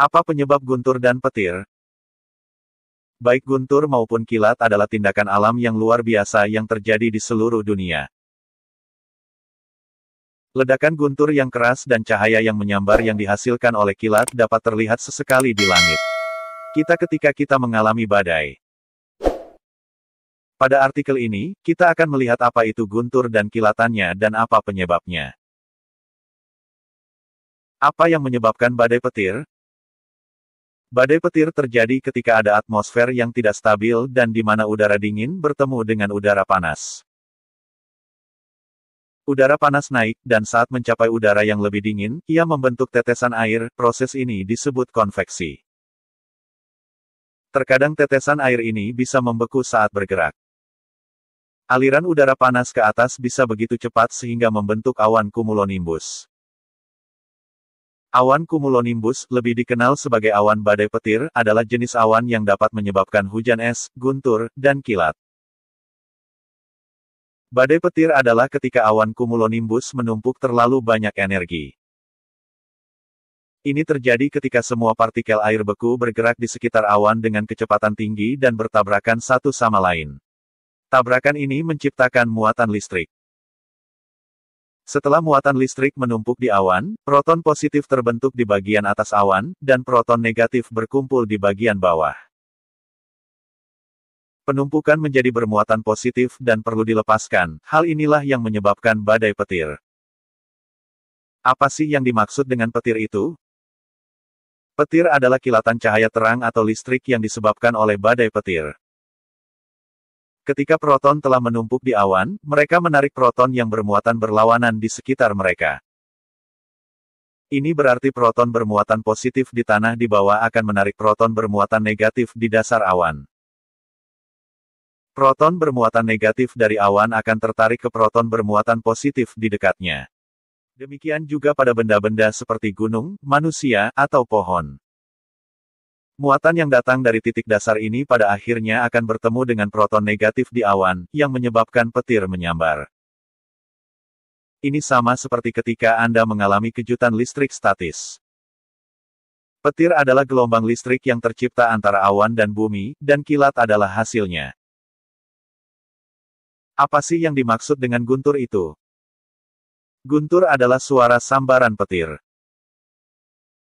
Apa penyebab guntur dan petir? Baik guntur maupun kilat adalah tindakan alam yang luar biasa yang terjadi di seluruh dunia. Ledakan guntur yang keras dan cahaya yang menyambar yang dihasilkan oleh kilat dapat terlihat sesekali di langit. Kita ketika kita mengalami badai. Pada artikel ini, kita akan melihat apa itu guntur dan kilatannya dan apa penyebabnya. Apa yang menyebabkan badai petir? Badai petir terjadi ketika ada atmosfer yang tidak stabil dan di mana udara dingin bertemu dengan udara panas. Udara panas naik, dan saat mencapai udara yang lebih dingin, ia membentuk tetesan air, proses ini disebut konveksi. Terkadang tetesan air ini bisa membeku saat bergerak. Aliran udara panas ke atas bisa begitu cepat sehingga membentuk awan kumulonimbus. Awan cumulonimbus, lebih dikenal sebagai awan badai petir, adalah jenis awan yang dapat menyebabkan hujan es, guntur, dan kilat. Badai petir adalah ketika awan cumulonimbus menumpuk terlalu banyak energi. Ini terjadi ketika semua partikel air beku bergerak di sekitar awan dengan kecepatan tinggi dan bertabrakan satu sama lain. Tabrakan ini menciptakan muatan listrik. Setelah muatan listrik menumpuk di awan, proton positif terbentuk di bagian atas awan, dan proton negatif berkumpul di bagian bawah. Penumpukan menjadi bermuatan positif dan perlu dilepaskan, hal inilah yang menyebabkan badai petir. Apa sih yang dimaksud dengan petir itu? Petir adalah kilatan cahaya terang atau listrik yang disebabkan oleh badai petir. Ketika proton telah menumpuk di awan, mereka menarik proton yang bermuatan berlawanan di sekitar mereka. Ini berarti proton bermuatan positif di tanah di bawah akan menarik proton bermuatan negatif di dasar awan. Proton bermuatan negatif dari awan akan tertarik ke proton bermuatan positif di dekatnya. Demikian juga pada benda-benda seperti gunung, manusia, atau pohon. Muatan yang datang dari titik dasar ini pada akhirnya akan bertemu dengan proton negatif di awan, yang menyebabkan petir menyambar. Ini sama seperti ketika Anda mengalami kejutan listrik statis. Petir adalah gelombang listrik yang tercipta antara awan dan bumi, dan kilat adalah hasilnya. Apa sih yang dimaksud dengan guntur itu? Guntur adalah suara sambaran petir.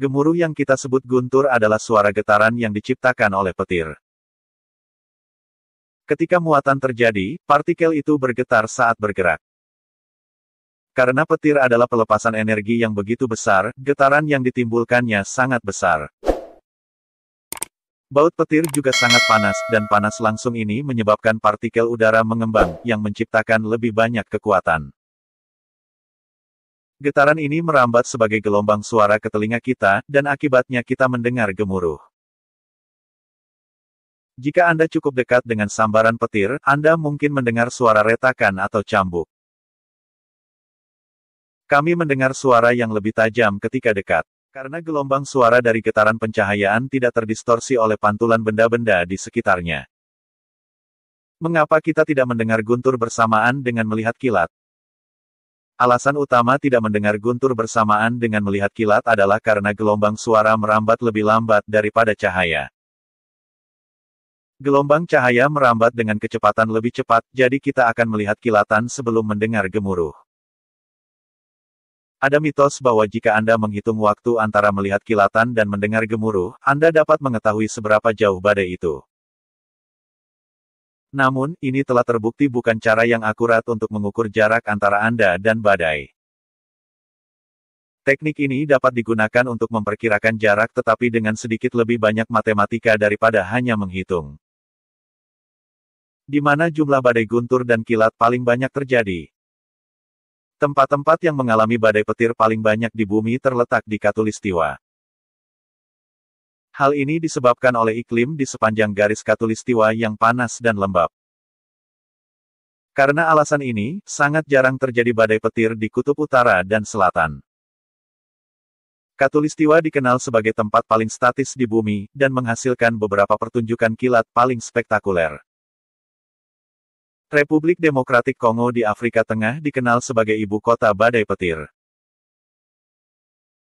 Gemuruh yang kita sebut guntur adalah suara getaran yang diciptakan oleh petir. Ketika muatan terjadi, partikel itu bergetar saat bergerak. Karena petir adalah pelepasan energi yang begitu besar, getaran yang ditimbulkannya sangat besar. Baut petir juga sangat panas, dan panas langsung ini menyebabkan partikel udara mengembang, yang menciptakan lebih banyak kekuatan. Getaran ini merambat sebagai gelombang suara ke telinga kita, dan akibatnya kita mendengar gemuruh. Jika Anda cukup dekat dengan sambaran petir, Anda mungkin mendengar suara retakan atau cambuk. Kami mendengar suara yang lebih tajam ketika dekat. Karena gelombang suara dari getaran pencahayaan tidak terdistorsi oleh pantulan benda-benda di sekitarnya. Mengapa kita tidak mendengar guntur bersamaan dengan melihat kilat? Alasan utama tidak mendengar guntur bersamaan dengan melihat kilat adalah karena gelombang suara merambat lebih lambat daripada cahaya. Gelombang cahaya merambat dengan kecepatan lebih cepat, jadi kita akan melihat kilatan sebelum mendengar gemuruh. Ada mitos bahwa jika Anda menghitung waktu antara melihat kilatan dan mendengar gemuruh, Anda dapat mengetahui seberapa jauh badai itu. Namun, ini telah terbukti bukan cara yang akurat untuk mengukur jarak antara Anda dan badai. Teknik ini dapat digunakan untuk memperkirakan jarak tetapi dengan sedikit lebih banyak matematika daripada hanya menghitung. Di mana jumlah badai guntur dan kilat paling banyak terjadi? Tempat-tempat yang mengalami badai petir paling banyak di bumi terletak di Katulistiwa. Hal ini disebabkan oleh iklim di sepanjang garis katulistiwa yang panas dan lembab. Karena alasan ini, sangat jarang terjadi badai petir di kutub utara dan selatan. Katulistiwa dikenal sebagai tempat paling statis di bumi, dan menghasilkan beberapa pertunjukan kilat paling spektakuler. Republik Demokratik Kongo di Afrika Tengah dikenal sebagai ibu kota badai petir.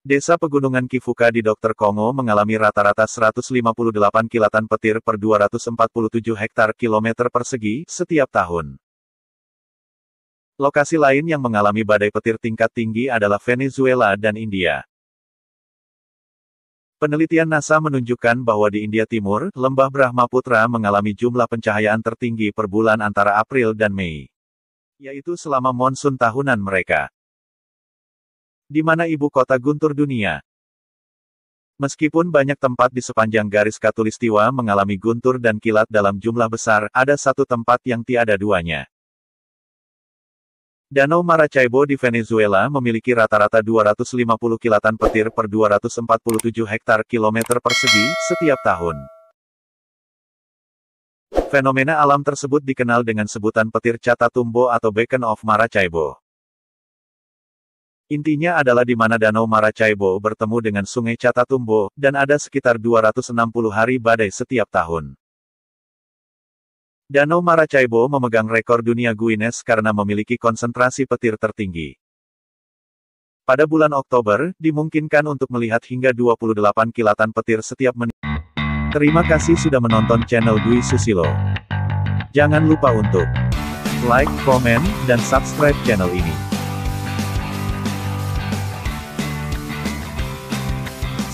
Desa Pegunungan Kivuka di Dr. Kongo mengalami rata-rata 158 kilatan petir per 247 hektar kilometer persegi setiap tahun. Lokasi lain yang mengalami badai petir tingkat tinggi adalah Venezuela dan India. Penelitian NASA menunjukkan bahwa di India Timur, lembah Brahmaputra mengalami jumlah pencahayaan tertinggi per bulan antara April dan Mei, yaitu selama monsun tahunan mereka di mana ibu kota guntur dunia. Meskipun banyak tempat di sepanjang garis katulistiwa mengalami guntur dan kilat dalam jumlah besar, ada satu tempat yang tiada duanya. Danau Maracaibo di Venezuela memiliki rata-rata 250 kilatan petir per 247 hektar kilometer persegi setiap tahun. Fenomena alam tersebut dikenal dengan sebutan petir Catatumbo atau Beacon of Maracaibo. Intinya adalah di mana Danau Maracaibo bertemu dengan Sungai Catatumbo, dan ada sekitar 260 hari badai setiap tahun. Danau Maracaibo memegang rekor dunia Guinness karena memiliki konsentrasi petir tertinggi. Pada bulan Oktober, dimungkinkan untuk melihat hingga 28 kilatan petir setiap menit. Terima kasih sudah menonton channel Dwi Susilo. Jangan lupa untuk like, komen, dan subscribe channel ini.